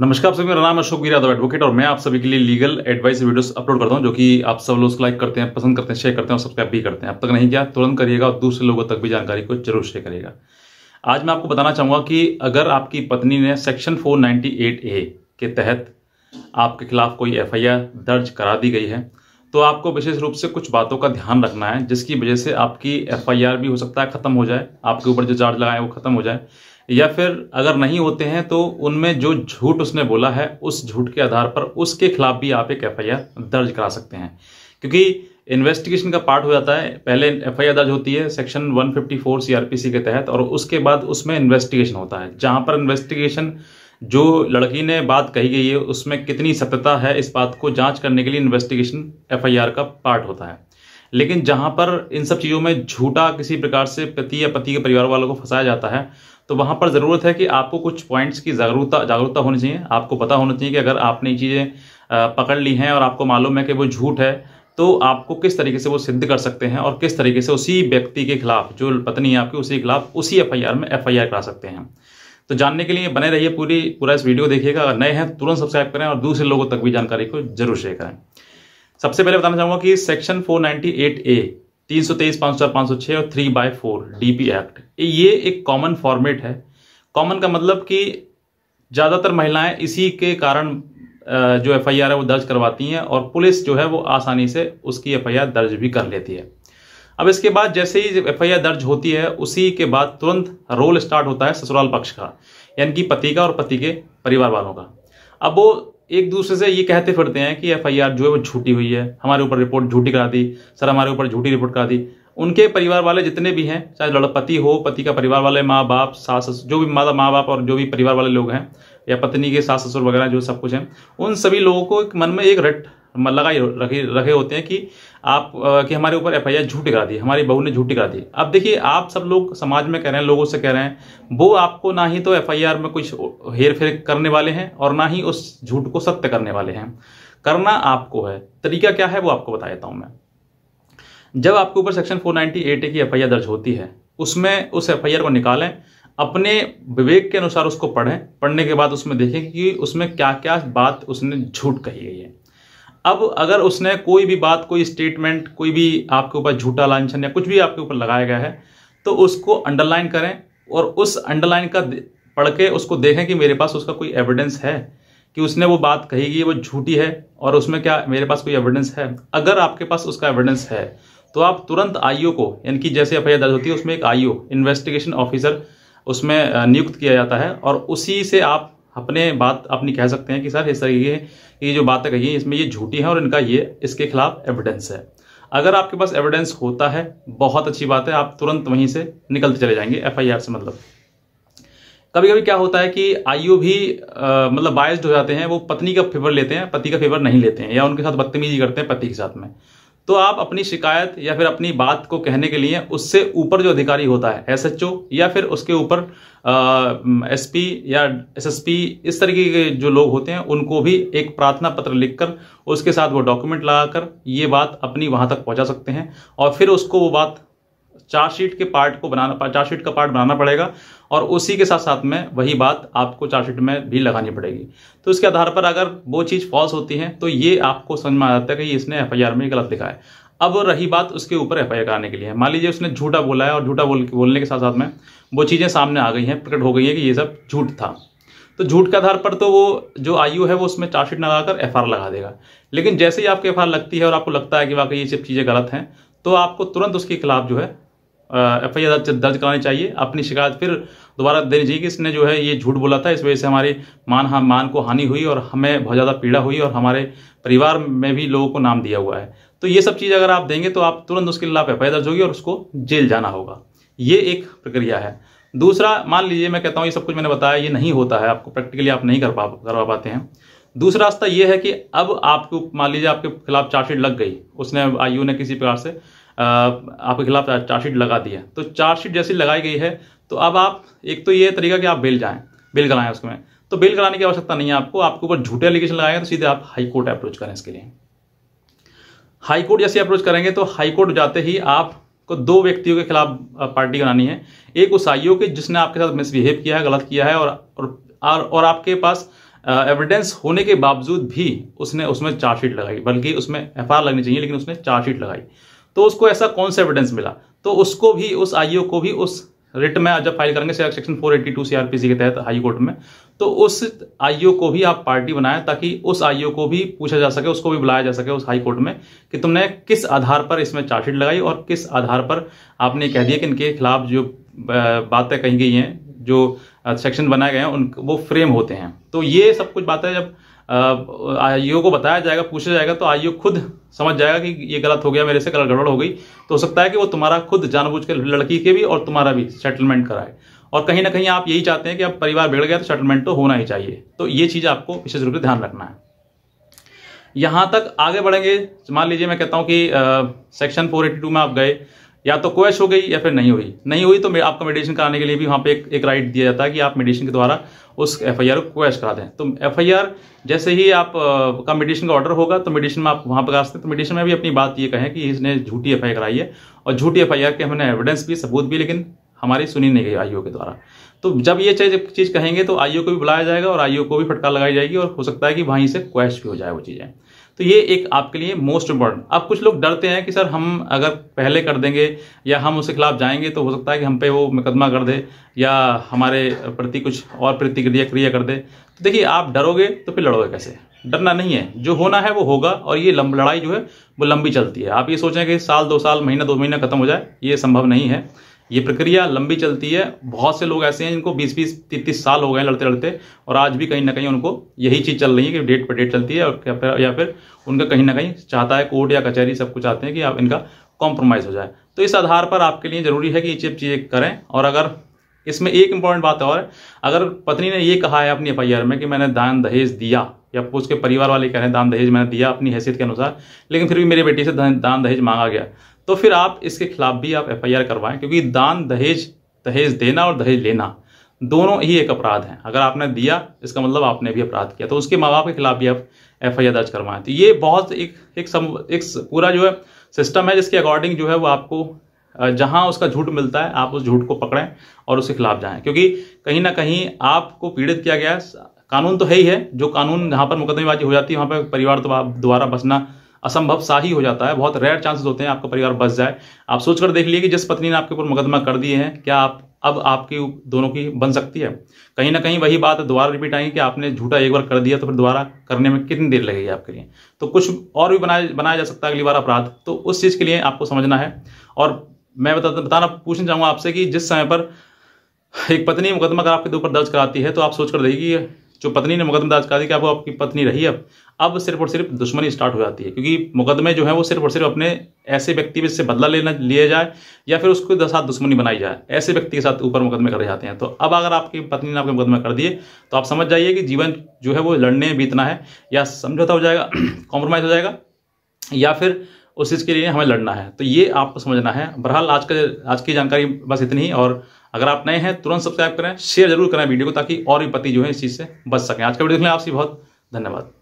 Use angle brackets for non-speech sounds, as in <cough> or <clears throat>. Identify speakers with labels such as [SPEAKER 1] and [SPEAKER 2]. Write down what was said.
[SPEAKER 1] नमस्कार आप सभी मेरा नाम अशोक गिर यादव एडवोकेट और मैं आप सभी के लिए लीगल एडवाइस वीडियोस अपलोड करता हूं जो कि आप सब लोग लाइक करते हैं पसंद करते हैं शेयर करते हैं और सब्सक्राइब भी करते हैं अब तक नहीं किया तुरंत करिएगा और दूसरे लोगों तक भी जानकारी को जरूर शेयर करिएगा आज मैं आपको बताना चाहूंगा कि अगर आपकी पत्नी ने सेक्शन फोर ए के तहत आपके खिलाफ कोई एफ दर्ज करा दी गई है तो आपको विशेष रूप से कुछ बातों का ध्यान रखना है जिसकी वजह से आपकी एफ भी हो सकता है ख़त्म हो जाए आपके ऊपर जो चार्ज लगाए वो ख़त्म हो जाए या फिर अगर नहीं होते हैं तो उनमें जो झूठ उसने बोला है उस झूठ के आधार पर उसके खिलाफ भी आप एक एफ दर्ज करा सकते हैं क्योंकि इन्वेस्टिगेशन का पार्ट हो जाता है पहले एफ दर्ज होती है सेक्शन 154 सीआरपीसी के तहत और उसके बाद उसमें इन्वेस्टिगेशन होता है जहां पर इन्वेस्टिगेशन जो लड़की ने बात कही गई है उसमें कितनी सत्यता है इस बात को जांच करने के लिए इन्वेस्टिगेशन एफ का पार्ट होता है लेकिन जहां पर इन सब चीज़ों में झूठा किसी प्रकार से पति या पति के परिवार वालों को फंसाया जाता है तो वहाँ पर ज़रूरत है कि आपको कुछ पॉइंट्स की जागरूकता जागरूकता होनी चाहिए आपको पता होना चाहिए कि अगर आपने ये चीज़ें पकड़ ली हैं और आपको मालूम है कि वो झूठ है तो आपको किस तरीके से वो सिद्ध कर सकते हैं और किस तरीके से उसी व्यक्ति के खिलाफ जो पत्नी है आपकी उसी के खिलाफ उसी एफ में एफ करा सकते हैं तो जानने के लिए बने रहिए पूरी पूरा इस वीडियो देखिएगा अगर नए हैं तो तुरंत सब्सक्राइब करें और दूसरे लोगों तक भी जानकारी को जरूर शेयर करें सबसे पहले बताना चाहूँगा कि सेक्शन फोर ए तीन सौ तेईस पाँच सौ पाँच सौ छः और three by four D P act ये एक कॉमन फॉर्मेट है कॉमन का मतलब कि ज़्यादातर महिलाएं इसी के कारण जो एफ है वो दर्ज करवाती हैं और पुलिस जो है वो आसानी से उसकी एफ दर्ज भी कर लेती है अब इसके बाद जैसे ही एफ आई दर्ज होती है उसी के बाद तुरंत रोल स्टार्ट होता है ससुराल पक्ष का यानी कि पति का और पति के परिवार वालों का अब वो एक दूसरे से ये कहते फिरते हैं कि एफआईआर जो है वो झूठी हुई है हमारे ऊपर रिपोर्ट झूठी करा दी सर हमारे ऊपर झूठी रिपोर्ट करा दी उनके परिवार वाले जितने भी हैं चाहे लड़पति पति हो पति का परिवार वाले माँ बाप सास ससुर जो भी माता माँ बाप और जो भी परिवार वाले लोग हैं या पत्नी के सास ससुर वगैरह जो सब कुछ हैं उन सभी लोगों को एक मन में एक रट लगा रखे रखे होते हैं कि आप कि हमारे ऊपर एफ आई गा करा दी हमारी बहू ने झूठ गा दी अब देखिए आप सब लोग समाज में कह रहे हैं लोगों से कह रहे हैं वो आपको ना ही तो एफ में कुछ हेर फेर करने वाले हैं और ना ही उस झूठ को सत्य करने वाले हैं करना आपको है तरीका क्या है वो आपको बता देता हूँ मैं जब आपके ऊपर सेक्शन फोर ए की एफ दर्ज होती है उसमें उस एफ को निकालें अपने विवेक के अनुसार उसको पढ़ें पढ़ने के बाद उसमें देखें कि उसमें क्या क्या बात उसने झूठ कही गई है अब अगर उसने कोई भी बात कोई स्टेटमेंट कोई भी आपके ऊपर झूठा लांछन या कुछ भी आपके ऊपर लगाया गया है तो उसको अंडरलाइन करें और उस अंडरलाइन का पढ़ के उसको देखें कि मेरे पास उसका कोई एविडेंस है कि उसने वो बात कही कि वो झूठी है और उसमें क्या मेरे पास कोई एविडेंस है अगर आपके पास उसका एविडेंस है तो आप तुरंत आईओ को यानी कि जैसे एफ दर्ज होती है उसमें एक आईओ इन्वेस्टिगेशन ऑफिसर उसमें नियुक्त किया जाता है और उसी से आप अपने बात अपनी कह सकते हैं कि सर ये सर ये ये जो बातें कही इसमें ये झूठी है और इनका ये इसके खिलाफ एविडेंस है अगर आपके पास एविडेंस होता है बहुत अच्छी बात है आप तुरंत वहीं से निकलते चले जाएंगे एफआईआर से मतलब कभी कभी क्या होता है कि आयु भी आ, मतलब बायस्ड हो जाते हैं वो पत्नी का फेवर लेते हैं पति का फेवर नहीं लेते हैं या उनके साथ बदतमीजी करते हैं पति के साथ में तो आप अपनी शिकायत या फिर अपनी बात को कहने के लिए उससे ऊपर जो अधिकारी होता है एसएचओ या फिर उसके ऊपर एसपी या एसएसपी इस तरीके के जो लोग होते हैं उनको भी एक प्रार्थना पत्र लिखकर उसके साथ वो डॉक्यूमेंट लगाकर ये बात अपनी वहाँ तक पहुँचा सकते हैं और फिर उसको वो बात चार्जशीट के पार्ट को बनाना चार्जशीट का पार्ट बनाना पड़ेगा और उसी के साथ साथ में वही बात आपको चार्जशीट में भी लगानी पड़ेगी तो इसके आधार पर अगर वो चीज़ फॉल्स होती है तो ये आपको समझ में आ जाता है कि इसने एफ में गलत लिखा है अब रही बात उसके ऊपर एफ कराने के लिए मान लीजिए उसने झूठा बोला है और झूठा बोल बोलने के साथ साथ में वो चीज़ें सामने आ गई हैं प्रकट हो गई हैं कि ये सब झूठ था तो झूठ के आधार पर तो वो जो आयु है वो उसमें चार्जशीट लगाकर एफ लगा देगा लेकिन जैसे ही आपके एफ लगती है और आपको लगता है कि वाकई ये सब चीज़ें गलत हैं तो आपको तुरंत उसके खिलाफ जो है एफ आई दर्ज करानी चाहिए अपनी शिकायत फिर दोबारा देनी चाहिए कि इसने जो है ये झूठ बोला था इस वजह से हमारे मान हाँ, मान को हानि हुई और हमें बहुत ज़्यादा पीड़ा हुई और हमारे परिवार में भी लोगों को नाम दिया हुआ है तो ये सब चीज़ अगर आप देंगे तो आप तुरंत उसके खिलाफ एफ दर्ज होगी और उसको जेल जाना होगा ये एक प्रक्रिया है दूसरा मान लीजिए मैं कहता हूँ ये सब कुछ मैंने बताया ये नहीं होता है आपको प्रैक्टिकली आप नहीं कर पा करवा पाते हैं दूसरा रास्ता ये है कि अब आपको मान लीजिए आपके खिलाफ चार्जशीट लग गई उसने आई ने किसी प्रकार से आपके खिलाफ चार्जशीट लगा दी है तो चार्जशीट जैसी लगाई गई है तो अब आप एक तो ये तरीका कि आप बेल जाएँ बेल कराएं उसमें तो बेल कराने की आवश्यकता नहीं है आपको आपके ऊपर झूठे एलिगेशन लगाएंगे तो सीधे आप हाईकोर्ट अप्रोच करें इसके लिए हाईकोर्ट जैसे अप्रोच करेंगे तो हाईकोर्ट जाते ही आप को दो व्यक्तियों के खिलाफ पार्टी बनानी है एक उस आईओ के जिसने आपके साथ मिसबिहेव किया है गलत किया है और और, और आपके पास एविडेंस होने के बावजूद भी उसने उसमें चार्जशीट लगाई बल्कि उसमें एफ लगनी चाहिए लेकिन उसने चार्जशीट लगाई तो उसको ऐसा कौन सा एविडेंस मिला तो उसको भी उस आईओ e को भी उस रिट में जब फाइल करेंगे सेक्शन 482 सीआरपीसी के तहत हाई कोर्ट में तो उस आईओ e को भी आप पार्टी बनाएं ताकि उस आईओ e को भी पूछा जा सके उसको भी बुलाया जा सके उस हाई कोर्ट में कि तुमने किस आधार पर इसमें चार्जशीट लगाई और किस आधार पर आपने कह दिया कि इनके खिलाफ जो बातें कही गई हैं जो सेक्शन बनाए गए हैं उन वो फ्रेम होते हैं तो ये सब कुछ बातें जब आईओ को बताया जाएगा पूछा जाएगा तो आईओ खुद समझ जाएगा कि ये गलत हो गया मेरे से गलत गड़बड़ हो गई तो हो सकता है कि वो तुम्हारा खुद जानबूझ के लड़की के भी और तुम्हारा भी सेटलमेंट कराए और कहीं ना कहीं आप यही चाहते हैं कि अब परिवार बिगड़ गया तो सेटलमेंट तो होना ही चाहिए तो ये चीज़ आपको विशेष रूप से ध्यान रखना है यहां तक आगे बढ़ेंगे मान लीजिए मैं कहता हूँ कि सेक्शन फोर में आप गए या तो कोएश हो गई या फिर नहीं हुई नहीं हुई तो आपको मेडिटेशन कराने के लिए भी वहाँ पे एक एक राइट दिया जाता है कि आप मेडिटेशन के द्वारा उस एफ आई आर को कोएश करा दें तो एफ आई आर जैसे ही आप का मेडिटेशन का ऑर्डर होगा तो मेडिटेशन में आप वहाँ पर करा सकते हैं तो मेडिटेशन में भी अपनी बात ये कहें कि इसने झूठी एफ आई कराई है और झूठी एफ आई आर के हमने एविडेंस भी सबूत भी लेकिन हमारी सुनी नहीं गई आईओ के द्वारा तो जब ये चीज चीज़ कहेंगे तो आईओ को भी बुलाया जाएगा और आईओ को भी फटकार लगाई जाएगी और हो सकता है कि वहीं से क्वेश्च भी हो जाए वो चीज़ें तो ये एक आपके लिए मोस्ट इम्पॉर्टेंट अब कुछ लोग डरते हैं कि सर हम अगर पहले कर देंगे या हम उसके खिलाफ जाएंगे तो हो सकता है कि हम पे वो मुकदमा कर दे या हमारे प्रति कुछ और प्रतिक्रिया क्रिया कर दे तो देखिए आप डरोगे तो फिर लड़ोगे कैसे डरना नहीं है जो होना है वो होगा और ये लड़ाई जो है वो लंबी चलती है आप ये सोचें कि साल दो साल महीना दो महीना खत्म हो जाए ये संभव नहीं है ये प्रक्रिया लंबी चलती है बहुत से लोग ऐसे हैं जिनको 20 बीस तीस साल हो गए लड़ते लड़ते और आज भी कहीं ना कहीं उनको यही चीज़ चल रही है कि डेट पर डेट चलती है और या फिर उनका कहीं ना कहीं चाहता है कोर्ट या कचहरी सब कुछ चाहते हैं कि आप इनका कॉम्प्रोमाइज़ हो जाए तो इस आधार पर आपके लिए ज़रूरी है कि ये चीज़ें करें और अगर इसमें एक इंपॉर्टेंट बात और अगर पत्नी ने ये कहा है अपनी एफ में कि मैंने दान दहेज दिया या उसके परिवार वाले कह रहे हैं दान दहेज मैंने दिया अपनी हैसियत के अनुसार लेकिन फिर भी मेरी बेटी से दान दहेज मांगा गया तो फिर आप इसके खिलाफ भी आप एफ करवाएं क्योंकि दान दहेज दहेज देना और दहेज लेना दोनों ही एक अपराध हैं अगर आपने दिया इसका मतलब आपने भी अपराध किया तो उसके माँ बाप के खिलाफ भी आप एफ दर्ज करवाएं तो ये बहुत एक एक सम एक पूरा जो है सिस्टम है जिसके अकॉर्डिंग जो है वो आपको जहाँ उसका झूठ मिलता है आप उस झूठ को पकड़ें और उसके खिलाफ जाएं क्योंकि कहीं ना कहीं आपको पीड़ित किया गया कानून तो है ही है जो कानून जहाँ पर मुकदमेबाजी हो जाती है वहाँ पर परिवार द्वारा बचना बसना असंभव सा ही हो जाता है बहुत रेयर चांसेस होते हैं आपका परिवार बच जाए आप सोचकर देख लिए कि जिस पत्नी ने आपके ऊपर मुकदमा कर दिए हैं क्या आप अब आपकी दोनों की बन सकती है कहीं ना कहीं वही बात दोबारा रिपीट आई कि आपने झूठा एक बार कर दिया तो फिर दोबारा करने में कितनी देर लगेगी आपके लिए तो कुछ और भी बनाया बनाया जा सकता है अगली बार अपराध तो उस चीज़ के लिए आपको समझना है और मैं बता बताना पूछना चाहूँगा आपसे कि जिस समय पर एक पत्नी मुकदमा अगर आपके ऊपर दर्ज कराती है तो आप सोचकर देखिए जो पत्नी ने मुकदमे दर्ज करा दिया कि आपकी पत्नी रही अब अब सिर्फ और सिर्फ दुश्मनी स्टार्ट हो जाती है क्योंकि मुकदमे जो है वो सिर्फ और सिर्फ अपने ऐसे व्यक्ति में से बदला लेना लिए जाए या फिर उसके साथ दुश्मनी बनाई जाए ऐसे व्यक्ति के साथ ऊपर मुकदमे करे जाते हैं तो अब अगर आपकी पत्नी ने आपके मुकदमा कर दिए तो आप समझ जाइए कि जीवन जो है वो लड़ने बीतना है या समझौता हो जाएगा कॉम्प्रोमाइज़ <clears throat> हो जाएगा या फिर उस चीज़ के लिए हमें लड़ना है तो ये आपको समझना है बहरहाल आज का आज की जानकारी बस इतनी ही और अगर आप नए हैं तुरंत सब्सक्राइब करें शेयर जरूर करें वीडियो को ताकि और भी पति जो है इस चीज़ से बच सकें आज का वीडियो देखने आपसे बहुत धन्यवाद